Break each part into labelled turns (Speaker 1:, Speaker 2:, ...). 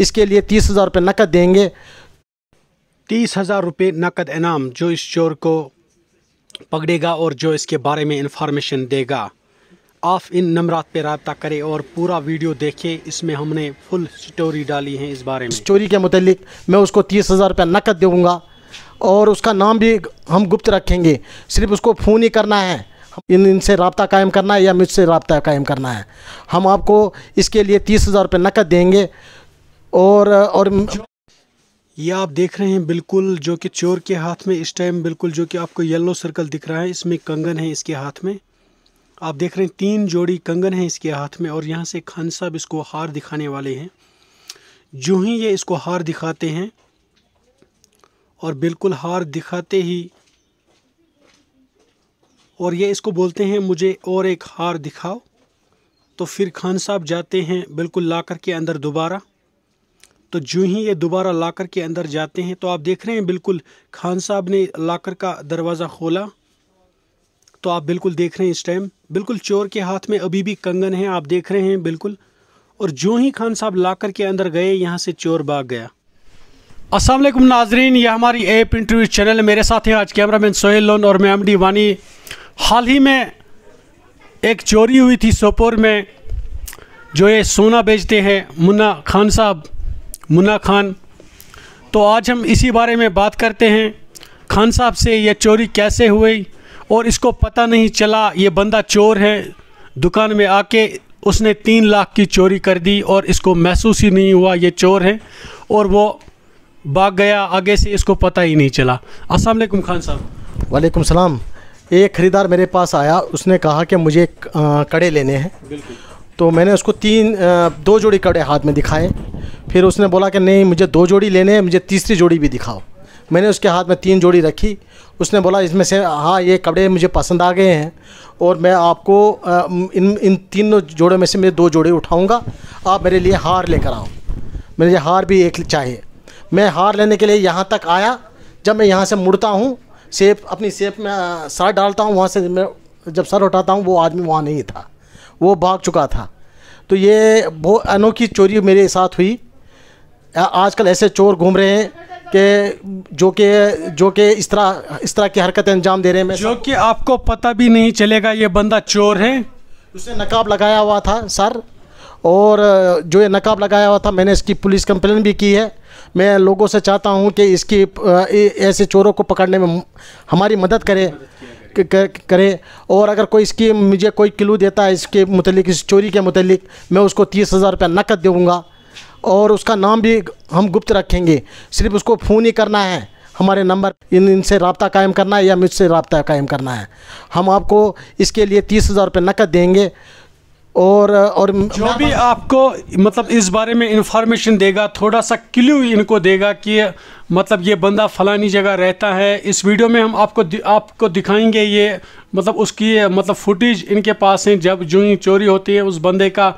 Speaker 1: इसके लिए तीस हज़ार रुपये नकद देंगे तीस हज़ार रुपये नकद इनाम जो इस चोर को पकड़ेगा और जो इसके बारे में इंफॉर्मेशन देगा आप इन नंबरात पर रबता करें और पूरा वीडियो देखें इसमें हमने फुल स्टोरी डाली है इस बारे में स्टोरी के मतलब मैं उसको तीस हज़ार रुपया नकद दूँगा और उसका नाम
Speaker 2: भी हम गुप्त रखेंगे सिर्फ उसको फ़ोन ही करना है इन इनसे रबता कायम करना है या मुझसे रबता कायम करना है हम आपको इसके लिए तीस हज़ार रुपये नकद देंगे
Speaker 1: और और ये आप देख रहे हैं बिल्कुल जो कि चोर के हाथ में इस टाइम बिल्कुल जो कि आपको येलो सर्कल दिख रहा है इसमें कंगन है इसके हाथ में आप देख रहे हैं तीन जोड़ी कंगन है इसके हाथ में और यहाँ से खान साहब इसको हार दिखाने वाले हैं जो ही ये इसको हार दिखाते हैं और बिल्कुल हार दिखाते ही और ये इसको बोलते हैं मुझे और एक हार दिखाओ तो फिर खान साहब जाते हैं बिल्कुल लाकर के अंदर दोबारा तो जो ही ये दोबारा लाकर के अंदर जाते हैं तो आप देख रहे हैं बिल्कुल खान साहब ने लाकर का दरवाज़ा खोला तो आप बिल्कुल देख रहे हैं इस टाइम बिल्कुल चोर के हाथ में अभी भी कंगन है आप देख रहे हैं बिल्कुल और जो ही खान साहब लाकर के अंदर गए यहाँ से चोर भाग गया असलम नाजरीन यह हमारी एप इंटरव्यू चैनल मेरे साथ हैं आज कैमरामैन सोहेल लोन और मैं अमडी वानी हाल ही में एक चोरी हुई थी सोपोर में जो ये सोना बेचते हैं मुन्ना खान साहब मुन्ना खान तो आज हम इसी बारे में बात करते हैं खान साहब से यह चोरी कैसे हुई और इसको पता नहीं चला ये बंदा चोर है दुकान में आके उसने तीन लाख की चोरी कर दी और इसको महसूस ही नहीं हुआ ये चोर है और वो भाग गया आगे से इसको पता ही नहीं चला असलम खान साहब
Speaker 2: वालेकुम सलाम एक ख़रीदार मेरे पास आया उसने कहा कि मुझे कड़े लेने हैं तो मैंने उसको तीन दो जोड़ी कड़े हाथ में दिखाए फिर उसने बोला कि नहीं मुझे दो जोड़ी लेने हैं मुझे तीसरी जोड़ी भी दिखाओ मैंने उसके हाथ में तीन जोड़ी रखी उसने बोला इसमें से हाँ ये कपड़े मुझे पसंद आ गए हैं और मैं आपको इन इन तीनों जोड़ों में से मैं दो जोड़े उठाऊँगा आप मेरे लिए हार लेकर आओ मेरे लिए हार भी एक चाहिए मैं हार लेने के लिए यहाँ तक आया जब मैं यहाँ से मुड़ता हूँ सेफ अपनी सेफ में सर डालता हूँ वहाँ से मैं जब सर उठाता हूँ वो आदमी वहाँ नहीं था वो भाग चुका था तो ये बहुत अनोखी चोरी मेरे साथ हुई आजकल ऐसे चोर घूम रहे हैं कि जो कि जो कि इस तरह इस तरह की हरकतें अंजाम दे रहे हैं जो
Speaker 1: कि आपको पता भी नहीं चलेगा ये बंदा चोर है
Speaker 2: उसने नकाब लगाया हुआ था सर और जो ये नकाब लगाया हुआ था मैंने इसकी पुलिस कंप्लेन भी की है मैं लोगों से चाहता हूँ कि इसकी ऐसे चोरों को पकड़ने में हमारी मदद करे करें और अगर कोई इसकी मुझे कोई क्लू देता है इसके मतलब इस चोरी के मतलब मैं उसको तीस हज़ार रुपया नकद दूँगा और उसका नाम भी हम गुप्त रखेंगे सिर्फ उसको फ़ोन ही करना है हमारे नंबर इन इनसे रबता कायम करना है या मुझसे रबता कायम करना है हम आपको इसके लिए तीस हज़ार रुपये नकद देंगे और और
Speaker 1: जो भी आपको मतलब इस बारे में इंफॉर्मेशन देगा थोड़ा सा क्ल्यू इनको देगा कि मतलब ये बंदा फलानी जगह रहता है इस वीडियो में हम आपको दि, आपको दिखाएंगे ये मतलब उसकी मतलब फुटेज इनके पास है जब जो चोरी होती है उस बंदे का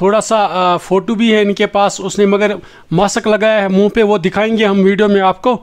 Speaker 1: थोड़ा सा फ़ोटो भी है इनके पास उसने मगर मास्क लगाया है मुंह पे वो दिखाएंगे हम वीडियो में आपको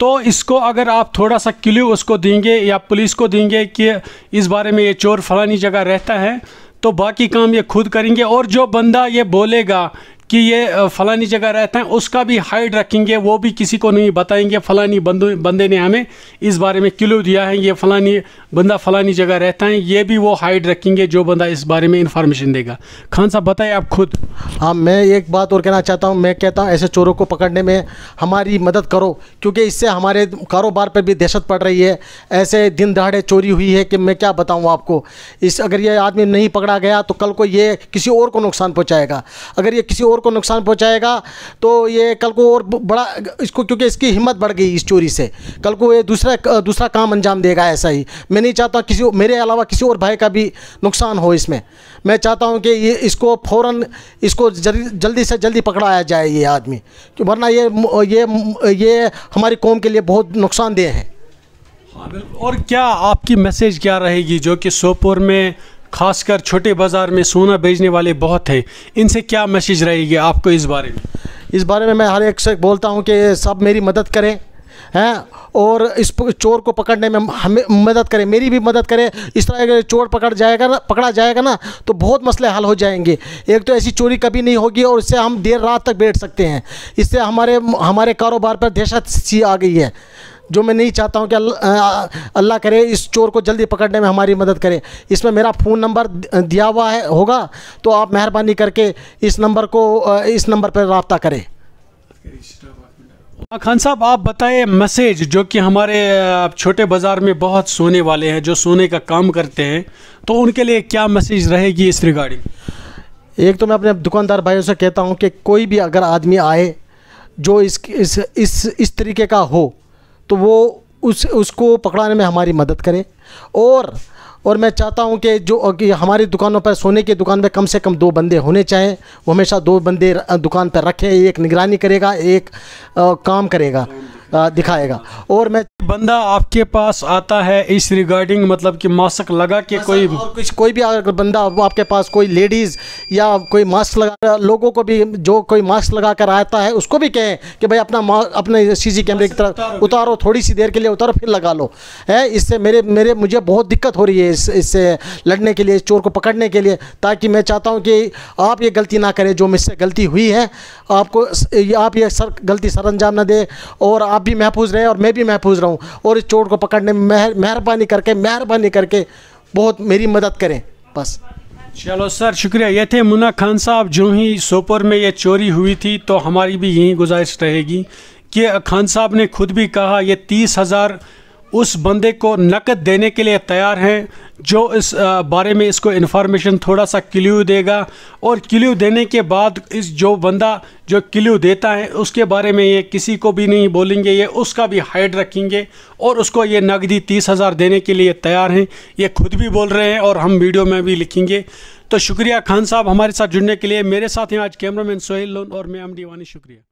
Speaker 1: तो इसको अगर आप थोड़ा सा क्ल्यू उसको देंगे या पुलिस को देंगे कि इस बारे में ये चोर फलानी जगह रहता है तो बाकी काम ये खुद करेंगे और जो बंदा ये बोलेगा कि ये फलानी जगह रहते हैं उसका भी हाइड रखेंगे वो भी किसी को नहीं बताएंगे फलानी बंदो बंदे ने हमें इस बारे में क्लू दिया है ये फलानी बंदा फलानी जगह रहता है ये भी वो हाइड रखेंगे जो बंदा इस बारे में इंफॉर्मेशन देगा खान साहब बताएं आप खुद
Speaker 2: हाँ मैं एक बात और कहना चाहता हूँ मैं कहता हूँ ऐसे चोरों को पकड़ने में हमारी मदद करो क्योंकि इससे हमारे कारोबार पर भी दहशत पड़ रही है ऐसे दिन दहाड़े चोरी हुई है कि मैं क्या बताऊँ आपको इस अगर ये आदमी नहीं पकड़ा गया तो कल को ये किसी और को नुकसान पहुँचाएगा अगर ये किसी और और को नुकसान पहुंचाएगा तो ये कल को और बड़ा इसको क्योंकि इसकी हिम्मत बढ़ गई इस चोरी से कल को ये दूसरा दूसरा काम अंजाम देगा ऐसा ही मैं नहीं चाहता किसी मेरे अलावा किसी और भाई का भी नुकसान हो इसमें मैं चाहता हूँ कि ये इसको फ़ौर इसको जल्दी से जल्दी पकड़ाया जाए ये आदमी वरना ये ये ये हमारी कौम के लिए बहुत नुकसानदेह है
Speaker 1: और क्या आपकी मैसेज क्या रहेगी जो कि सोपोर में खासकर छोटे बाज़ार में सोना बेचने वाले बहुत हैं इनसे क्या मैसेज रहेगी आपको इस बारे में इस
Speaker 2: बारे में मैं हर एक से बोलता हूँ कि सब मेरी मदद करें हैं और इस चोर को पकड़ने में हमें मदद करें मेरी भी मदद करें इस तरह अगर चोर पकड़ जाएगा ना पकड़ा जाएगा ना तो बहुत मसले हल हो जाएंगे एक तो ऐसी चोरी कभी नहीं होगी और इससे हम देर रात तक बैठ सकते हैं इससे हमारे हमारे कारोबार पर दहशत सी आ गई है जो मैं नहीं चाहता हूँ कि अल्लाह करे इस चोर को जल्दी पकड़ने में हमारी मदद करे इसमें मेरा फ़ोन नंबर दिया हुआ है होगा तो आप मेहरबानी करके इस नंबर को इस नंबर पर रबता करें
Speaker 1: खान साहब आप बताएं मैसेज जो कि हमारे छोटे बाज़ार में बहुत सोने वाले हैं जो सोने का काम करते हैं तो उनके लिए क्या मैसेज रहेगी इस रिगार्डिंग
Speaker 2: एक तो मैं अपने दुकानदार भाइयों से कहता हूँ कि कोई भी अगर आदमी आए जो इस इस इस, इस तरीके का हो तो वो उस उसको पकड़ाने में हमारी मदद करें और और मैं चाहता हूं कि जो कि हमारी दुकानों पर सोने की दुकान में कम से कम दो बंदे होने चाहें वो हमेशा दो बंदे दुकान पर रखें एक निगरानी करेगा एक आ, काम करेगा दिखाएगा
Speaker 1: और मैं बंदा आपके पास आता है इस रिगार्डिंग मतलब कि मास्क लगा के कोई और कुछ कोई भी अगर बंदा
Speaker 2: आपके पास कोई लेडीज़ या कोई मास्क लगा लोगों को भी जो कोई मास्क लगा कर आता है उसको भी कहें कि भाई अपना अपने सीसी कैमरे की तरफ उतारो थोड़ी सी देर के लिए उतारो फिर लगा लो है इससे मेरे मेरे मुझे बहुत दिक्कत हो रही है इस इससे लड़ने के लिए इस चोर को पकड़ने के लिए ताकि मैं चाहता हूँ कि आप ये गलती ना करें जो मुझसे गलती हुई है आपको आप ये सर गलती सर अंजाम ना दे और आप आप भी महफूज रहे और मैं भी महफूज रहूँ और इस चोट को पकड़ने में मेहरबानी करके मेहरबानी करके बहुत मेरी मदद करें बस
Speaker 1: चलो सर शुक्रिया ये थे मुन्ना खान साहब जो ही सोपोर में ये चोरी हुई थी तो हमारी भी यही गुजारिश रहेगी कि खान साहब ने खुद भी कहा ये तीस हज़ार उस बंदे को नकद देने के लिए तैयार हैं जो इस बारे में इसको इन्फॉर्मेशन थोड़ा सा क्ल्यू देगा और क्ल्यू देने के बाद इस जो बंदा जो क्ल्यू देता है उसके बारे में ये किसी को भी नहीं बोलेंगे ये उसका भी हाइड रखेंगे और उसको ये नकदी तीस हज़ार देने के लिए तैयार हैं ये खुद भी बोल रहे हैं और हम वीडियो में भी लिखेंगे तो शुक्रिया खान साहब हमारे साथ जुड़ने के लिए मेरे साथ हैं आज मैन सोहेल लोन और मैं अमडी वानी शुक्रिया